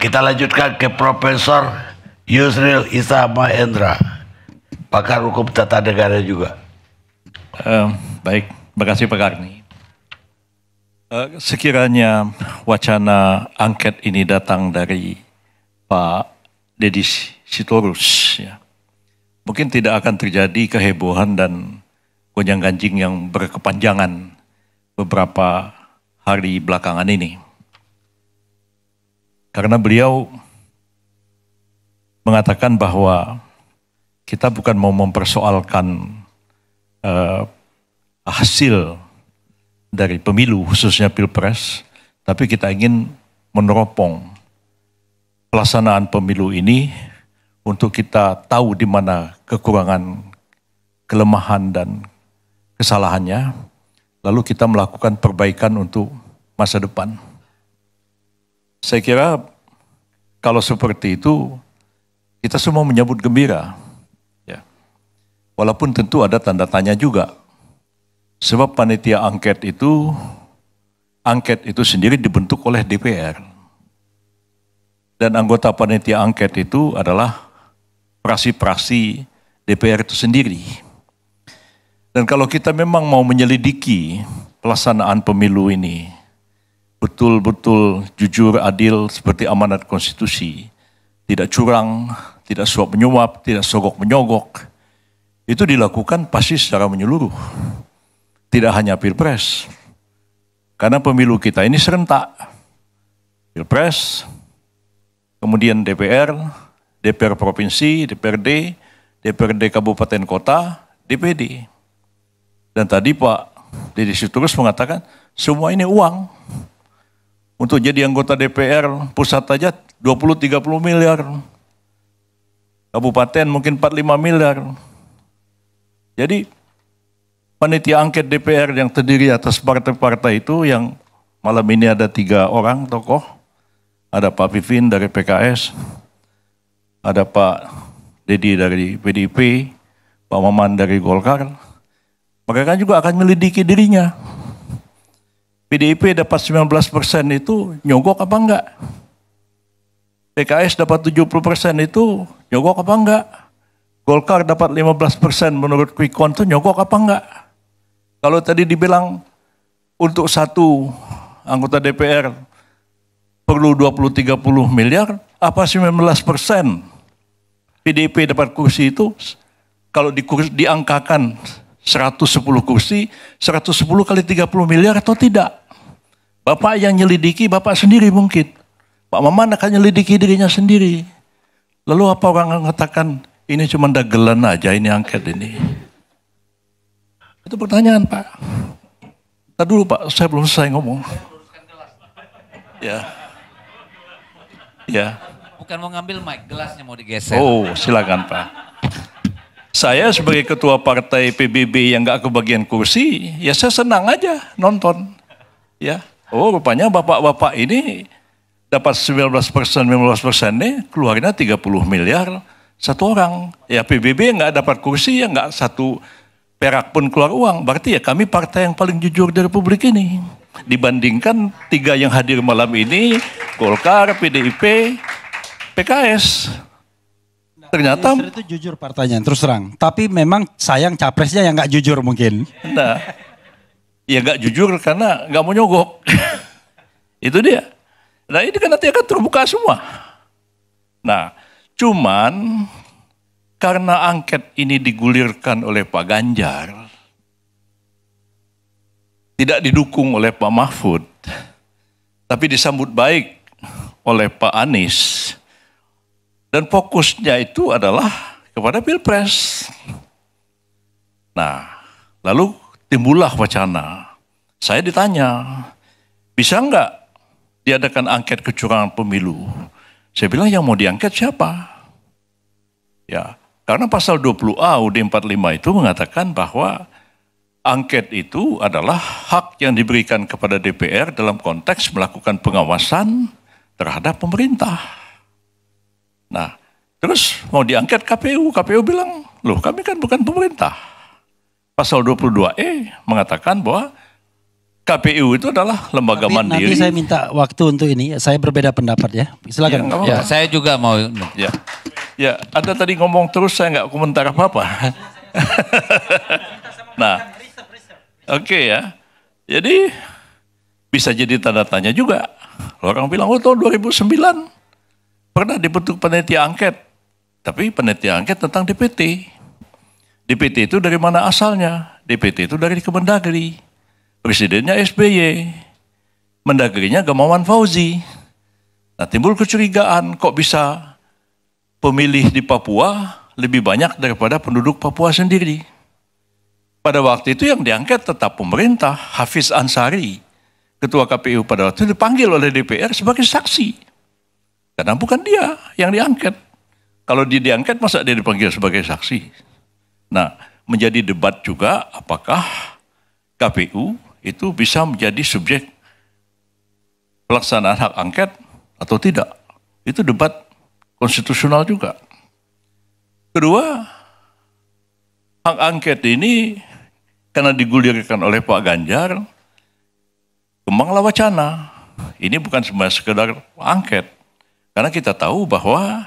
Kita lanjutkan ke Profesor Yusril Isa Mahendra, pakar hukum tata negara juga. Uh, baik, kasih Pak Karni. Uh, sekiranya wacana angket ini datang dari Pak Deddy Sitorus, ya, mungkin tidak akan terjadi kehebohan dan gonjang-ganjing yang berkepanjangan beberapa hari belakangan ini. Karena beliau mengatakan bahwa kita bukan mau mempersoalkan uh, hasil dari pemilu, khususnya pilpres, tapi kita ingin meneropong pelaksanaan pemilu ini untuk kita tahu di mana kekurangan, kelemahan, dan kesalahannya, lalu kita melakukan perbaikan untuk masa depan. Saya kira kalau seperti itu kita semua menyambut gembira. Ya. Walaupun tentu ada tanda tanya juga. Sebab panitia angket itu angket itu sendiri dibentuk oleh DPR. Dan anggota panitia angket itu adalah praksi-praksi DPR itu sendiri. Dan kalau kita memang mau menyelidiki pelaksanaan pemilu ini, betul-betul jujur, adil seperti amanat konstitusi, tidak curang, tidak suap menyuap, tidak sogok menyogok, itu dilakukan pasti secara menyeluruh. Tidak hanya pilpres, karena pemilu kita ini serentak. Pilpres, kemudian DPR, DPR Provinsi, DPRD, DPRD Kabupaten Kota, DPD. Dan tadi Pak Deddy Sitorus mengatakan, semua ini uang. Untuk jadi anggota DPR pusat aja 20-30 miliar. Kabupaten mungkin lima miliar. Jadi panitia angket DPR yang terdiri atas partai-partai itu yang malam ini ada tiga orang tokoh. Ada Pak Vivin dari PKS, ada Pak Dedi dari PDIP, Pak Maman dari Golkar. Mereka juga akan melidiki dirinya PDIP dapat 19 persen itu nyogok apa enggak? PKS dapat 70 persen itu nyogok apa enggak? Golkar dapat 15 persen menurut quick count itu nyogok apa enggak? Kalau tadi dibilang untuk satu anggota DPR perlu 20-30 miliar, apa 19 persen PDIP dapat kursi itu kalau di kursi, diangkakan 110 kursi, 110 kali 30 miliar atau tidak? Bapak yang nyelidiki, Bapak sendiri mungkin. Pak mama akan nyelidiki dirinya sendiri. Lalu apa orang mengatakan, ini cuma dagelan aja ini angket ini. Itu pertanyaan Pak. Tadi dulu Pak, saya belum selesai ngomong. Ya. Ya. Bukan mau ngambil mic, gelasnya mau digeser. Oh, silakan Pak. Saya sebagai ketua partai PBB yang gak kebagian kursi, ya saya senang aja nonton. Ya. Oh rupanya bapak-bapak ini dapat 19 persen, belas persen nih keluarnya 30 miliar satu orang. Ya PBB nggak dapat kursi ya nggak satu perak pun keluar uang. Berarti ya kami partai yang paling jujur di Republik ini. Dibandingkan tiga yang hadir malam ini, Golkar, PDIP, PKS. Nah, Ternyata itu jujur partainya terus terang. Tapi memang sayang capresnya yang nggak jujur mungkin. Nah, ya gak jujur karena gak mau nyogok. itu dia. Nah ini kan nanti akan terbuka semua. Nah cuman karena angket ini digulirkan oleh Pak Ganjar, tidak didukung oleh Pak Mahfud, tapi disambut baik oleh Pak Anies. Dan fokusnya itu adalah kepada Pilpres. Nah, lalu timbullah wacana. Saya ditanya, bisa enggak diadakan angket kecurangan pemilu? Saya bilang yang mau diangket siapa? Ya, karena pasal 20A UUD 45 itu mengatakan bahwa angket itu adalah hak yang diberikan kepada DPR dalam konteks melakukan pengawasan terhadap pemerintah. Nah, terus mau diangket KPU, KPU bilang, "Loh, kami kan bukan pemerintah." pasal 22E eh, mengatakan bahwa KPU itu adalah lembaga Tapi mandiri. Nanti saya minta waktu untuk ini. Saya berbeda pendapat ya. Silakan. Iya, ya, ya saya juga mau. Ya. ya, Anda tadi ngomong terus saya nggak komentar apa-apa. nah, oke okay ya. Jadi bisa jadi tanda tanya juga. Orang bilang, oh tahun 2009 pernah dibentuk panitia angket. Tapi panitia angket tentang DPT, DPT itu dari mana asalnya? DPT itu dari Kemendagri. Presidennya SBY. Mendagrinya Gamawan Fauzi. Nah timbul kecurigaan kok bisa pemilih di Papua lebih banyak daripada penduduk Papua sendiri. Pada waktu itu yang diangket tetap pemerintah Hafiz Ansari. Ketua KPU pada waktu itu dipanggil oleh DPR sebagai saksi. Karena bukan dia yang diangket. Kalau dia diangket masa dia dipanggil sebagai saksi? Nah, menjadi debat juga apakah KPU itu bisa menjadi subjek pelaksanaan hak angket atau tidak. Itu debat konstitusional juga. Kedua, hak angket ini karena digulirkan oleh Pak Ganjar, kembanglah wacana. Ini bukan sekedar angket. Karena kita tahu bahwa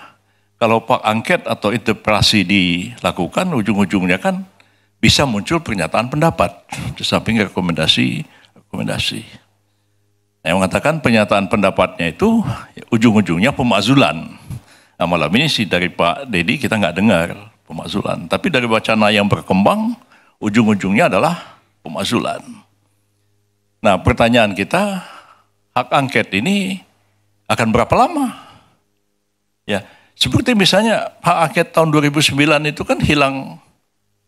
kalau pak angket atau interpelasi dilakukan, ujung-ujungnya kan bisa muncul pernyataan pendapat di samping rekomendasi rekomendasi. Nah, yang mengatakan pernyataan pendapatnya itu ya, ujung-ujungnya pemakzulan. Nah, malam ini sih dari Pak Deddy kita nggak dengar pemakzulan, tapi dari wacana yang berkembang ujung-ujungnya adalah pemakzulan. Nah, pertanyaan kita hak angket ini akan berapa lama? Ya, seperti misalnya hak angket tahun 2009 itu kan hilang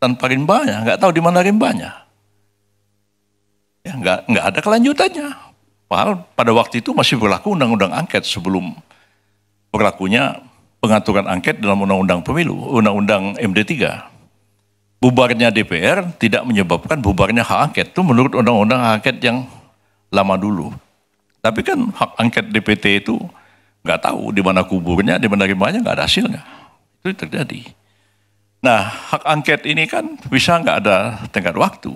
tanpa rimbanya, nggak tahu di mana rimbanya. Ya, nggak, nggak ada kelanjutannya. Padahal pada waktu itu masih berlaku undang-undang angket sebelum berlakunya pengaturan angket dalam undang-undang pemilu, undang-undang MD3. Bubarnya DPR tidak menyebabkan bubarnya hak angket. Itu menurut undang-undang angket yang lama dulu. Tapi kan hak angket DPT itu nggak tahu di mana kuburnya, di mana rumahnya, nggak ada hasilnya. Itu terjadi. Nah, hak angket ini kan bisa nggak ada tenggat waktu.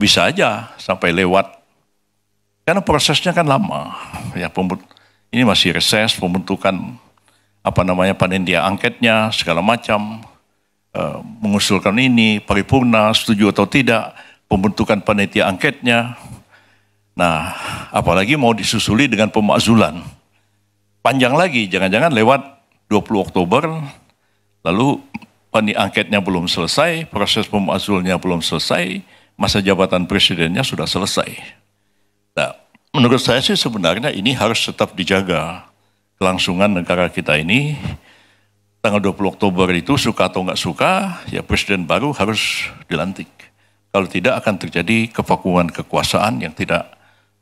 Bisa aja sampai lewat. Karena prosesnya kan lama. Ya, ini masih reses, pembentukan apa namanya panitia angketnya segala macam e, mengusulkan ini paripurna setuju atau tidak pembentukan panitia angketnya nah apalagi mau disusuli dengan pemakzulan panjang lagi, jangan-jangan lewat 20 Oktober, lalu peni angketnya belum selesai, proses pemazulnya belum selesai, masa jabatan presidennya sudah selesai. Nah, menurut saya sih sebenarnya ini harus tetap dijaga kelangsungan negara kita ini. Tanggal 20 Oktober itu suka atau nggak suka, ya presiden baru harus dilantik. Kalau tidak akan terjadi kevakuman kekuasaan yang tidak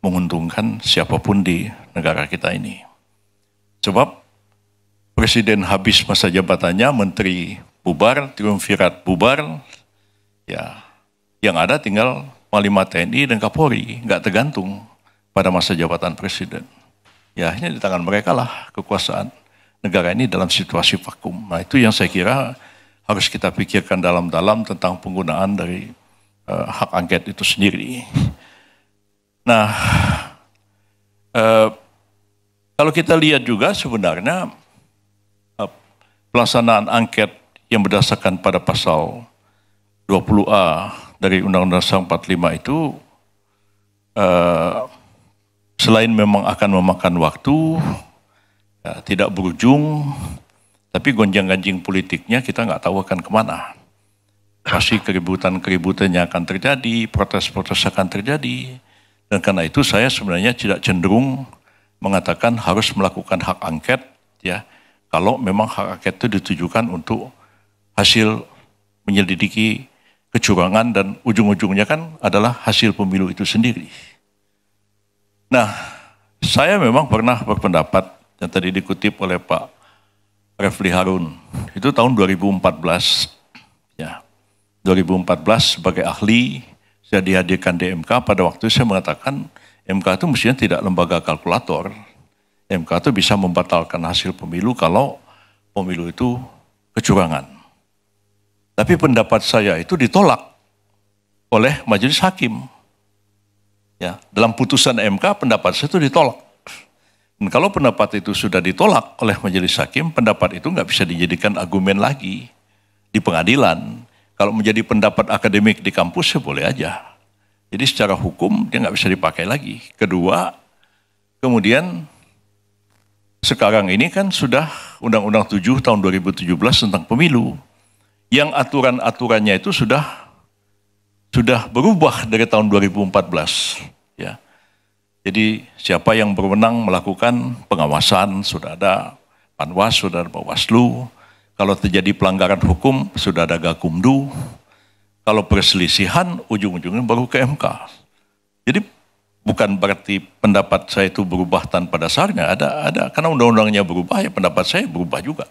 menguntungkan siapapun di negara kita ini. Sebab presiden habis masa jabatannya, menteri bubar, triumvirat bubar, ya yang ada tinggal panglima TNI dan Kapolri, nggak tergantung pada masa jabatan presiden. Ya hanya di tangan mereka lah kekuasaan negara ini dalam situasi vakum. Nah itu yang saya kira harus kita pikirkan dalam-dalam tentang penggunaan dari uh, hak angket itu sendiri. Nah, uh, kalau kita lihat juga sebenarnya eh, pelaksanaan angket yang berdasarkan pada pasal 20A dari Undang-Undang 45 itu eh, selain memang akan memakan waktu, ya, tidak berujung, tapi gonjang-ganjing politiknya kita nggak tahu akan kemana. Pasti keributan-keributannya akan terjadi, protes-protes akan terjadi, dan karena itu saya sebenarnya tidak cenderung mengatakan harus melakukan hak angket ya kalau memang hak angket itu ditujukan untuk hasil menyelidiki kecurangan dan ujung-ujungnya kan adalah hasil pemilu itu sendiri. Nah, saya memang pernah berpendapat yang tadi dikutip oleh Pak Refli Harun itu tahun 2014 ya. 2014 sebagai ahli saya dihadirkan DMK pada waktu saya mengatakan MK itu mestinya tidak lembaga kalkulator. MK itu bisa membatalkan hasil pemilu kalau pemilu itu kecurangan. Tapi pendapat saya itu ditolak oleh majelis hakim. Ya, dalam putusan MK pendapat saya itu ditolak. Dan kalau pendapat itu sudah ditolak oleh majelis hakim, pendapat itu nggak bisa dijadikan argumen lagi di pengadilan. Kalau menjadi pendapat akademik di kampus ya boleh aja. Jadi secara hukum dia nggak bisa dipakai lagi. Kedua, kemudian sekarang ini kan sudah Undang-Undang 7 tahun 2017 tentang pemilu. Yang aturan-aturannya itu sudah sudah berubah dari tahun 2014. Ya. Jadi siapa yang berwenang melakukan pengawasan sudah ada Panwas, sudah ada Bawaslu. Kalau terjadi pelanggaran hukum sudah ada Gakumdu kalau perselisihan, ujung-ujungnya baru ke MK. Jadi bukan berarti pendapat saya itu berubah tanpa dasarnya. Ada ada karena undang-undangnya berubah ya pendapat saya berubah juga.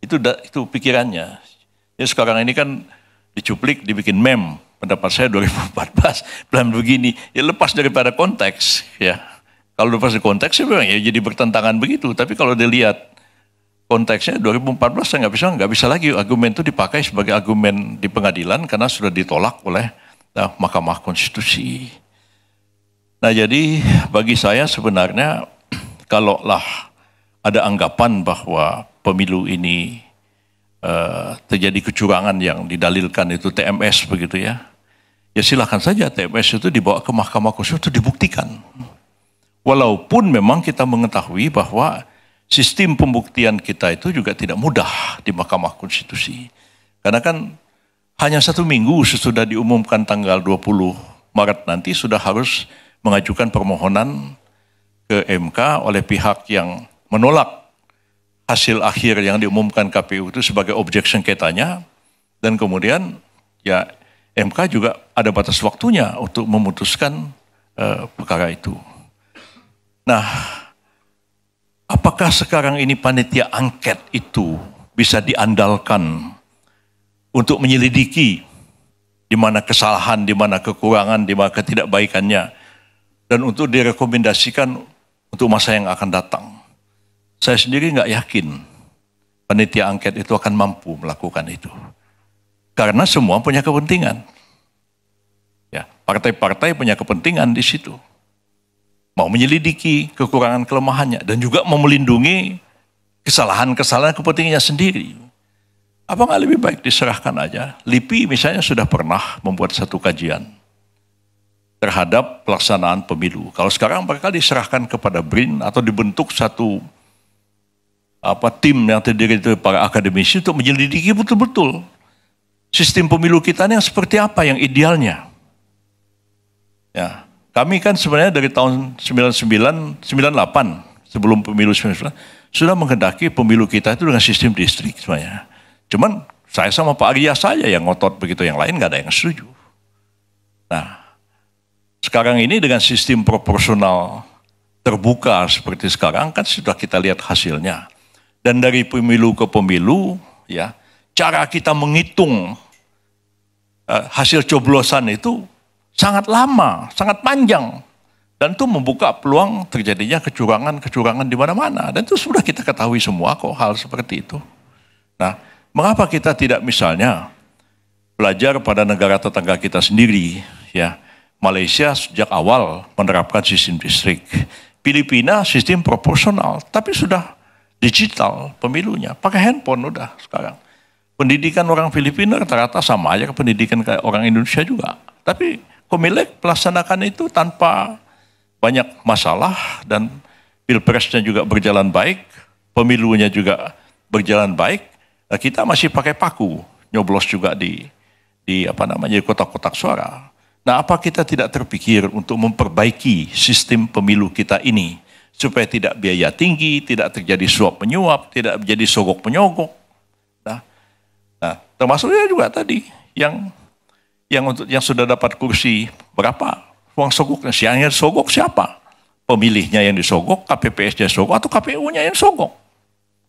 Itu da, itu pikirannya. Ya sekarang ini kan dicuplik dibikin mem pendapat saya 2014 plan begini ya lepas daripada konteks ya. Kalau lepas dari konteks ya memang ya jadi bertentangan begitu. Tapi kalau dilihat konteksnya 2014 saya nggak bisa nggak bisa lagi argumen itu dipakai sebagai argumen di pengadilan karena sudah ditolak oleh nah, Mahkamah Konstitusi. Nah jadi bagi saya sebenarnya kalaulah ada anggapan bahwa pemilu ini uh, terjadi kecurangan yang didalilkan itu TMS begitu ya, ya silahkan saja TMS itu dibawa ke Mahkamah Konstitusi itu dibuktikan. Walaupun memang kita mengetahui bahwa sistem pembuktian kita itu juga tidak mudah di Mahkamah Konstitusi. Karena kan hanya satu minggu sesudah diumumkan tanggal 20 Maret nanti sudah harus mengajukan permohonan ke MK oleh pihak yang menolak hasil akhir yang diumumkan KPU itu sebagai objek sengketanya dan kemudian ya MK juga ada batas waktunya untuk memutuskan uh, perkara itu. Nah, Apakah sekarang ini panitia angket itu bisa diandalkan untuk menyelidiki di mana kesalahan, di mana kekurangan, di mana ketidakbaikannya dan untuk direkomendasikan untuk masa yang akan datang. Saya sendiri nggak yakin panitia angket itu akan mampu melakukan itu. Karena semua punya kepentingan. Ya, partai-partai punya kepentingan di situ mau menyelidiki kekurangan kelemahannya dan juga mau melindungi kesalahan-kesalahan kepentingannya sendiri. Apa nggak lebih baik diserahkan aja? LIPI misalnya sudah pernah membuat satu kajian terhadap pelaksanaan pemilu. Kalau sekarang mereka diserahkan kepada BRIN atau dibentuk satu apa tim yang terdiri dari para akademisi untuk menyelidiki betul-betul sistem pemilu kita ini yang seperti apa yang idealnya. Ya, kami kan sebenarnya dari tahun 99, 98 sebelum pemilu 99 sudah menghendaki pemilu kita itu dengan sistem distrik sebenarnya. Cuman saya sama Pak Arya saja yang ngotot begitu, yang lain nggak ada yang setuju. Nah, sekarang ini dengan sistem proporsional terbuka seperti sekarang kan sudah kita lihat hasilnya. Dan dari pemilu ke pemilu, ya cara kita menghitung eh, hasil coblosan itu sangat lama, sangat panjang. Dan itu membuka peluang terjadinya kecurangan-kecurangan di mana-mana. Dan itu sudah kita ketahui semua kok hal seperti itu. Nah, mengapa kita tidak misalnya belajar pada negara tetangga kita sendiri ya. Malaysia sejak awal menerapkan sistem distrik. Filipina sistem proporsional, tapi sudah digital pemilunya. Pakai handphone udah sekarang. Pendidikan orang Filipina rata-rata sama aja ke pendidikan kayak orang Indonesia juga. Tapi pemilik pelaksanakan itu tanpa banyak masalah dan pilpresnya juga berjalan baik, pemilunya juga berjalan baik. Nah, kita masih pakai paku, nyoblos juga di di apa namanya kotak-kotak suara. Nah, apa kita tidak terpikir untuk memperbaiki sistem pemilu kita ini supaya tidak biaya tinggi, tidak terjadi suap menyuap, tidak menjadi sogok menyogok. Nah, nah termasuknya juga tadi yang yang untuk yang sudah dapat kursi berapa uang sogoknya siangnya sogok siapa pemilihnya yang disogok KPPS-nya sogok atau KPU-nya yang sogok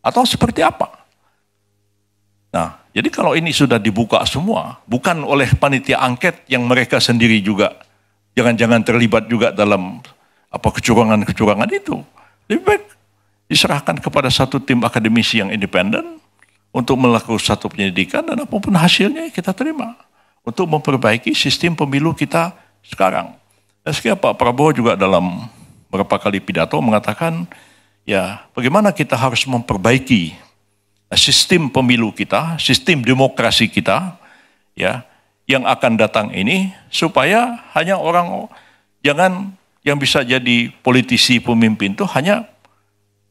atau seperti apa nah jadi kalau ini sudah dibuka semua bukan oleh panitia angket yang mereka sendiri juga jangan-jangan terlibat juga dalam apa kecurangan-kecurangan itu lebih baik diserahkan kepada satu tim akademisi yang independen untuk melakukan satu penyelidikan dan apapun hasilnya kita terima untuk memperbaiki sistem pemilu kita sekarang. Meski Pak Prabowo juga dalam beberapa kali pidato mengatakan, ya bagaimana kita harus memperbaiki sistem pemilu kita, sistem demokrasi kita, ya yang akan datang ini supaya hanya orang jangan yang bisa jadi politisi pemimpin itu hanya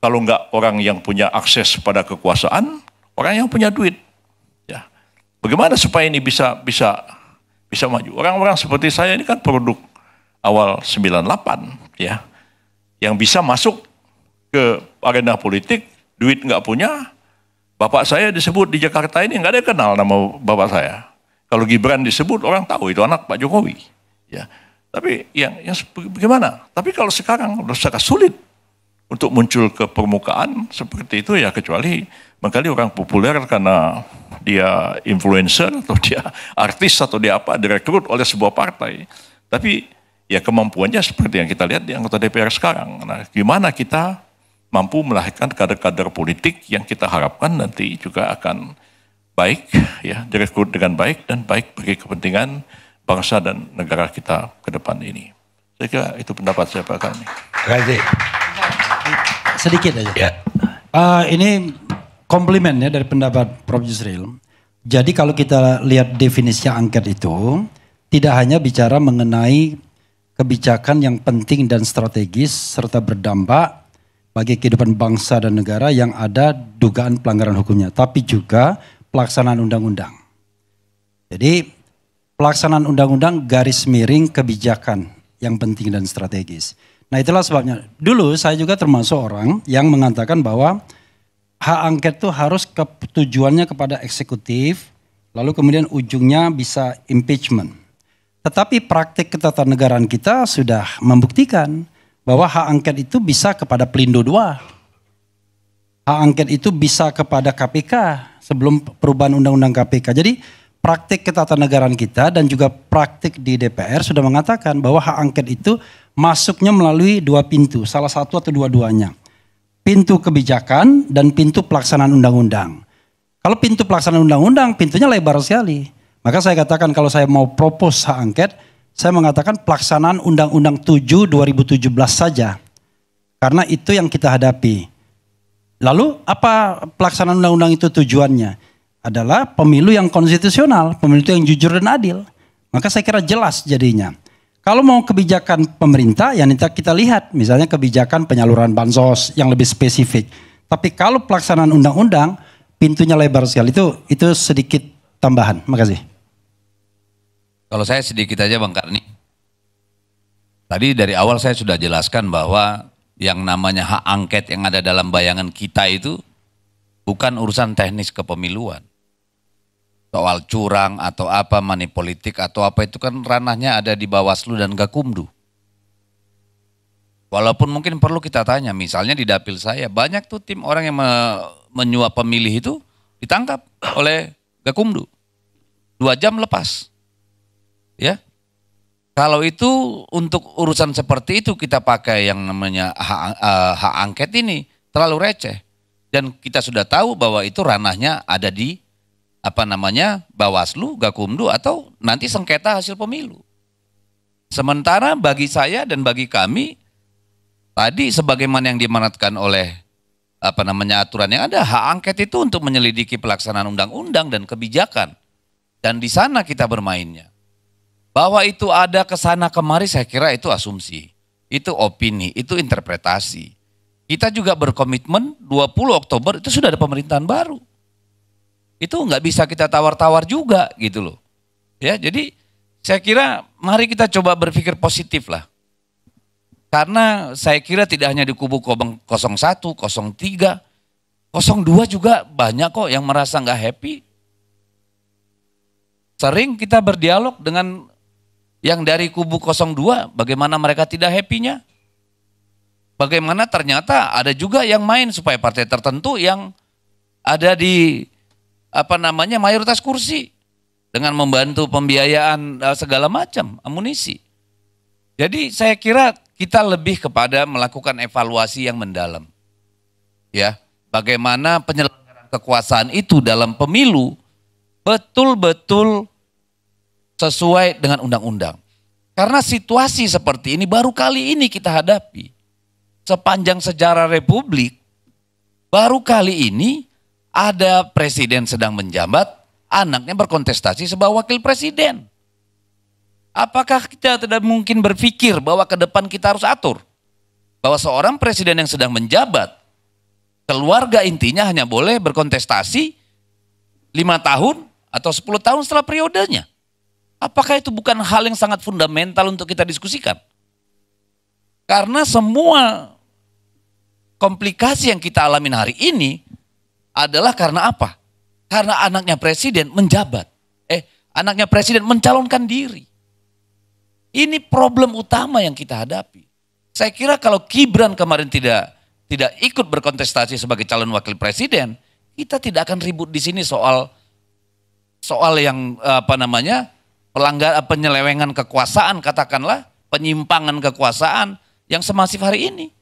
kalau nggak orang yang punya akses pada kekuasaan, orang yang punya duit. Bagaimana supaya ini bisa bisa bisa maju? Orang-orang seperti saya ini kan produk awal 98 ya. Yang bisa masuk ke agenda politik, duit nggak punya, bapak saya disebut di Jakarta ini nggak ada yang kenal nama bapak saya. Kalau Gibran disebut orang tahu itu anak Pak Jokowi. Ya. Tapi yang, yang bagaimana? Tapi kalau sekarang sudah sangat sulit untuk muncul ke permukaan seperti itu ya kecuali mengkali orang populer karena dia influencer atau dia artis atau dia apa direkrut oleh sebuah partai. Tapi ya kemampuannya seperti yang kita lihat di anggota DPR sekarang. Nah, gimana kita mampu melahirkan kader-kader politik yang kita harapkan nanti juga akan baik ya direkrut dengan baik dan baik bagi kepentingan bangsa dan negara kita ke depan ini. Saya kira itu pendapat saya Pak Kami. Terima kasih. Sedikit aja. Ya. Uh, ini komplimen ya dari pendapat Prof. Yusril. Jadi kalau kita lihat definisi angket itu, tidak hanya bicara mengenai kebijakan yang penting dan strategis serta berdampak bagi kehidupan bangsa dan negara yang ada dugaan pelanggaran hukumnya, tapi juga pelaksanaan undang-undang. Jadi pelaksanaan undang-undang garis miring kebijakan yang penting dan strategis. Nah itulah sebabnya. Dulu saya juga termasuk orang yang mengatakan bahwa hak angket itu harus ke, tujuannya kepada eksekutif, lalu kemudian ujungnya bisa impeachment. Tetapi praktik ketatanegaraan kita sudah membuktikan bahwa hak angket itu bisa kepada Pelindo dua Hak angket itu bisa kepada KPK sebelum perubahan undang-undang KPK. Jadi praktik ketatanegaraan kita dan juga praktik di DPR sudah mengatakan bahwa hak angket itu masuknya melalui dua pintu, salah satu atau dua-duanya. Pintu kebijakan dan pintu pelaksanaan undang-undang. Kalau pintu pelaksanaan undang-undang, pintunya lebar sekali. Maka saya katakan kalau saya mau propose hak angket, saya mengatakan pelaksanaan Undang-Undang 7 2017 saja. Karena itu yang kita hadapi. Lalu apa pelaksanaan Undang-Undang itu tujuannya? Adalah pemilu yang konstitusional, pemilu yang jujur dan adil. Maka saya kira jelas jadinya. Kalau mau kebijakan pemerintah ya nanti kita lihat misalnya kebijakan penyaluran bansos yang lebih spesifik. Tapi kalau pelaksanaan undang-undang pintunya lebar sekali itu itu sedikit tambahan. Makasih. Kalau saya sedikit aja Bang Karni. Tadi dari awal saya sudah jelaskan bahwa yang namanya hak angket yang ada dalam bayangan kita itu bukan urusan teknis kepemiluan soal curang atau apa money politik atau apa itu kan ranahnya ada di Bawaslu dan Gakumdu. Walaupun mungkin perlu kita tanya, misalnya di dapil saya banyak tuh tim orang yang me menyuap pemilih itu ditangkap oleh Gakumdu. Dua jam lepas. Ya. Kalau itu untuk urusan seperti itu kita pakai yang namanya hak, uh, hak angket ini terlalu receh. Dan kita sudah tahu bahwa itu ranahnya ada di apa namanya Bawaslu, Gakumdu atau nanti sengketa hasil pemilu. Sementara bagi saya dan bagi kami tadi sebagaimana yang dimanatkan oleh apa namanya aturan yang ada hak angket itu untuk menyelidiki pelaksanaan undang-undang dan kebijakan dan di sana kita bermainnya. Bahwa itu ada ke sana kemari saya kira itu asumsi, itu opini, itu interpretasi. Kita juga berkomitmen 20 Oktober itu sudah ada pemerintahan baru itu nggak bisa kita tawar-tawar juga gitu loh. Ya, jadi saya kira mari kita coba berpikir positif lah. Karena saya kira tidak hanya di kubu 01, 03, 02 juga banyak kok yang merasa nggak happy. Sering kita berdialog dengan yang dari kubu 02, bagaimana mereka tidak happy-nya. Bagaimana ternyata ada juga yang main supaya partai tertentu yang ada di apa namanya mayoritas kursi dengan membantu pembiayaan eh, segala macam amunisi. Jadi saya kira kita lebih kepada melakukan evaluasi yang mendalam. Ya, bagaimana penyelenggaraan kekuasaan itu dalam pemilu betul-betul sesuai dengan undang-undang. Karena situasi seperti ini baru kali ini kita hadapi. Sepanjang sejarah republik baru kali ini ada presiden sedang menjabat, anaknya berkontestasi sebagai wakil presiden. Apakah kita tidak mungkin berpikir bahwa ke depan kita harus atur? Bahwa seorang presiden yang sedang menjabat, keluarga intinya hanya boleh berkontestasi lima tahun atau 10 tahun setelah periodenya. Apakah itu bukan hal yang sangat fundamental untuk kita diskusikan? Karena semua komplikasi yang kita alamin hari ini adalah karena apa? Karena anaknya presiden menjabat. Eh, anaknya presiden mencalonkan diri. Ini problem utama yang kita hadapi. Saya kira kalau Gibran kemarin tidak tidak ikut berkontestasi sebagai calon wakil presiden, kita tidak akan ribut di sini soal soal yang apa namanya pelanggar penyelewengan kekuasaan katakanlah penyimpangan kekuasaan yang semasif hari ini.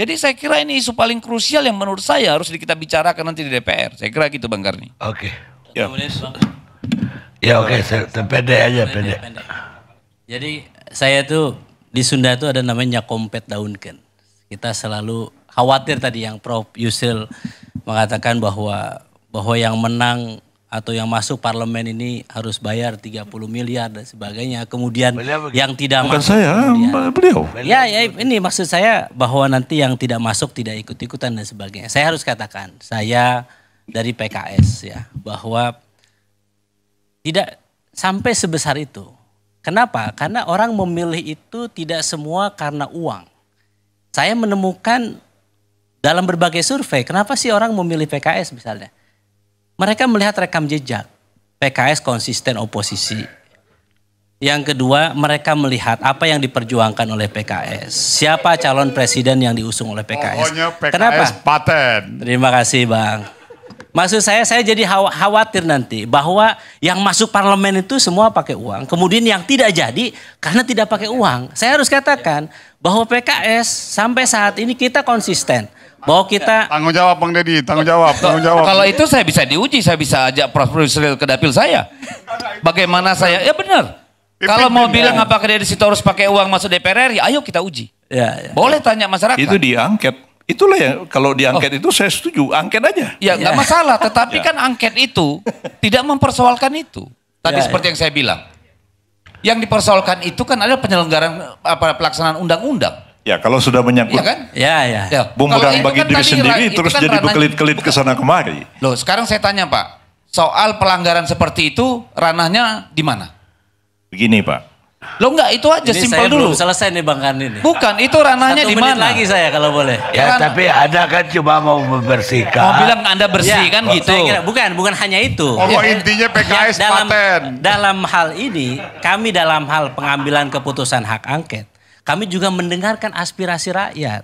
Jadi saya kira ini isu paling krusial yang menurut saya harus kita bicarakan nanti di DPR. Saya kira gitu Bang Karni. Oke. Okay. Ya, ya oke, okay. saya pede aja pendek. pendek. Jadi saya tuh di Sunda itu ada namanya kompet daunken. Kita selalu khawatir tadi yang Prof Yusil mengatakan bahwa bahwa yang menang atau yang masuk parlemen ini harus bayar 30 miliar dan sebagainya. Kemudian yang tidak Bukan masuk saya, kemudian, beliau. Ya, ya ini maksud saya bahwa nanti yang tidak masuk tidak ikut-ikutan dan sebagainya. Saya harus katakan, saya dari PKS ya, bahwa tidak sampai sebesar itu. Kenapa? Karena orang memilih itu tidak semua karena uang. Saya menemukan dalam berbagai survei, kenapa sih orang memilih PKS misalnya? Mereka melihat rekam jejak. PKS konsisten oposisi. Yang kedua, mereka melihat apa yang diperjuangkan oleh PKS. Siapa calon presiden yang diusung oleh PKS? Pokoknya PKS Kenapa? paten. Terima kasih, Bang. Maksud saya, saya jadi khawatir nanti bahwa yang masuk parlemen itu semua pakai uang. Kemudian yang tidak jadi karena tidak pakai uang. Saya harus katakan bahwa PKS sampai saat ini kita konsisten bahwa kita tanggung jawab Bang Deddy, tanggung jawab, tanggung jawab. Kalau itu saya bisa diuji, saya bisa ajak Prof. Yusril ke dapil saya. Bagaimana saya? Ya benar. Kalau mau bilang ya. apakah Deddy Sitorus pakai uang masuk DPR RI, ayo kita uji. Ya, ya. Boleh tanya masyarakat. Itu diangket. Itulah ya kalau diangket oh. itu saya setuju, angket aja. Ya nggak yeah. masalah, tetapi yeah. kan angket itu tidak mempersoalkan itu. Tadi yeah, ya. seperti yeah. yang saya bilang, yang dipersoalkan itu kan adalah penyelenggaraan apa pelaksanaan undang-undang. Ya kalau sudah menyangkut. Ya kan? Ya, ya. ya Bung kan bagi kan diri sendiri itu terus kan jadi berkelit-kelit ke sana kemari. Loh sekarang saya tanya Pak. Soal pelanggaran seperti itu ranahnya di mana? Begini Pak. Lo enggak itu aja ini simpel dulu. selesai nih Bang Kanin. Bukan, itu ranahnya di mana? lagi saya kalau boleh. Ya, ya tapi ada kan cuma mau membersihkan. Mau bilang Anda bersih ya, kan gitu. Saya kira, bukan, bukan hanya itu. Oh, ya, intinya PKS ya, dalam, Dalam hal ini, kami dalam hal pengambilan keputusan hak angket, kami juga mendengarkan aspirasi rakyat.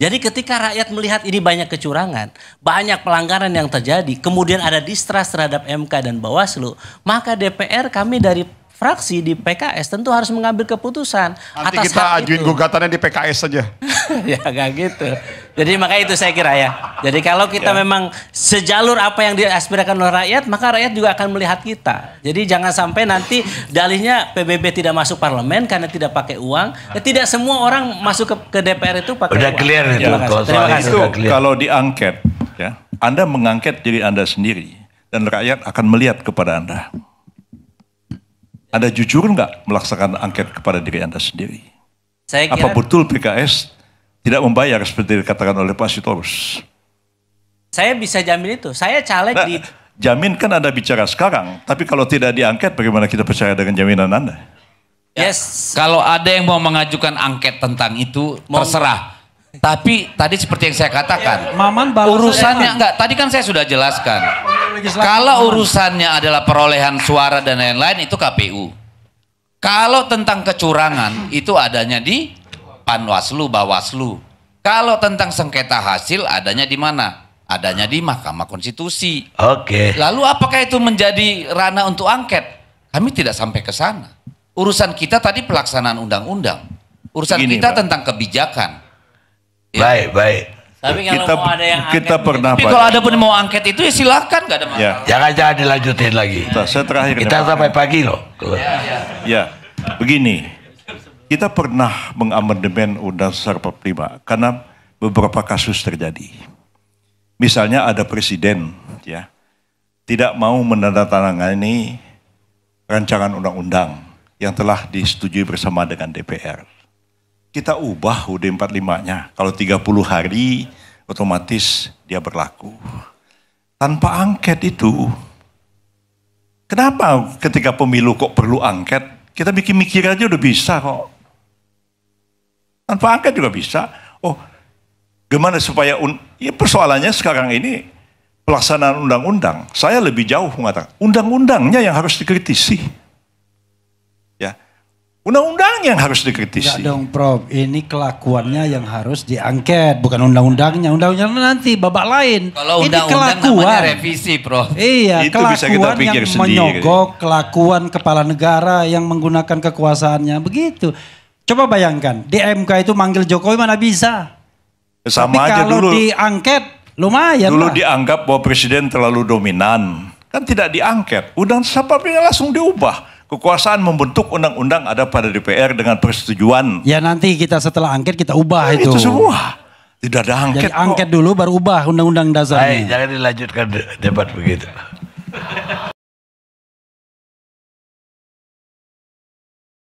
Jadi ketika rakyat melihat ini banyak kecurangan, banyak pelanggaran yang terjadi, kemudian ada distrust terhadap MK dan Bawaslu, maka DPR kami dari fraksi di PKS tentu harus mengambil keputusan. Nanti atas kita ajuin itu. gugatannya di PKS saja. ya gak gitu. Jadi makanya itu saya kira ya. Jadi kalau kita ya. memang sejalur apa yang diaspirakan oleh rakyat, maka rakyat juga akan melihat kita. Jadi jangan sampai nanti dalihnya PBB tidak masuk parlemen karena tidak pakai uang. Ya, tidak semua orang masuk ke, ke DPR itu pakai udah uang. Clear itu. Terima Itu, Kalau diangket, ya, Anda mengangket diri Anda sendiri dan rakyat akan melihat kepada Anda. Anda jujur nggak melaksanakan angket kepada diri Anda sendiri? Saya kira... Apa betul PKS tidak membayar seperti dikatakan oleh Pak Sitorus? Saya bisa jamin itu. Saya caleg nah, di... Jamin kan Anda bicara sekarang, tapi kalau tidak diangket bagaimana kita percaya dengan jaminan Anda? Yes. kalau ada yang mau mengajukan angket tentang itu, mau... terserah. Tapi tadi seperti yang saya katakan, ya, Maman urusannya enggak. Tadi kan saya sudah jelaskan. Kalau urusannya adalah perolehan suara dan lain-lain itu KPU. Kalau tentang kecurangan itu adanya di Panwaslu, Bawaslu. Kalau tentang sengketa hasil adanya di mana? Adanya di Mahkamah Konstitusi. Oke. Okay. Lalu apakah itu menjadi ranah untuk angket? Kami tidak sampai ke sana. Urusan kita tadi pelaksanaan undang-undang. Urusan Begini, kita Pak. tentang kebijakan Ya. Baik, baik. Tapi kalau kita, mau ada yang angket, pernah tapi kalau ada pun mau angket itu ya silakan gak ada ya. masalah. Ya. Jangan jangan dilanjutin lagi. saya terakhir. Kita sampai pagi loh. Ya, ya. ya, begini. Kita pernah mengamandemen Undang-Undang Dasar 45 karena beberapa kasus terjadi. Misalnya ada presiden ya tidak mau menandatangani rancangan undang-undang yang telah disetujui bersama dengan DPR kita ubah UD 45-nya. Kalau 30 hari otomatis dia berlaku. Tanpa angket itu, kenapa ketika pemilu kok perlu angket? Kita bikin mikir aja udah bisa kok. Tanpa angket juga bisa. Oh, gimana supaya, ya persoalannya sekarang ini pelaksanaan undang-undang. Saya lebih jauh mengatakan, undang-undangnya yang harus dikritisi undang undangnya yang harus dikritisi. Enggak dong Prof, ini kelakuannya yang harus diangket, bukan undang-undangnya. Undang-undangnya nanti babak lain. Kalau undang-undang namanya revisi Prof. Iya, Itu kelakuan bisa kita pikir yang sendiri. menyogok, kelakuan kepala negara yang menggunakan kekuasaannya, begitu. Coba bayangkan, di MK itu manggil Jokowi mana bisa. Sama Tapi aja kalau dulu. diangket, lumayan Dulu lah. dianggap bahwa presiden terlalu dominan. Kan tidak diangket. Undang siapa langsung diubah Kekuasaan membentuk undang-undang ada pada DPR dengan persetujuan. Ya nanti kita setelah angket kita ubah nah, itu. Itu semua. Tidak ada angket. Jadi angket dulu baru ubah undang-undang dasarnya. Hai, jangan dilanjutkan debat begitu.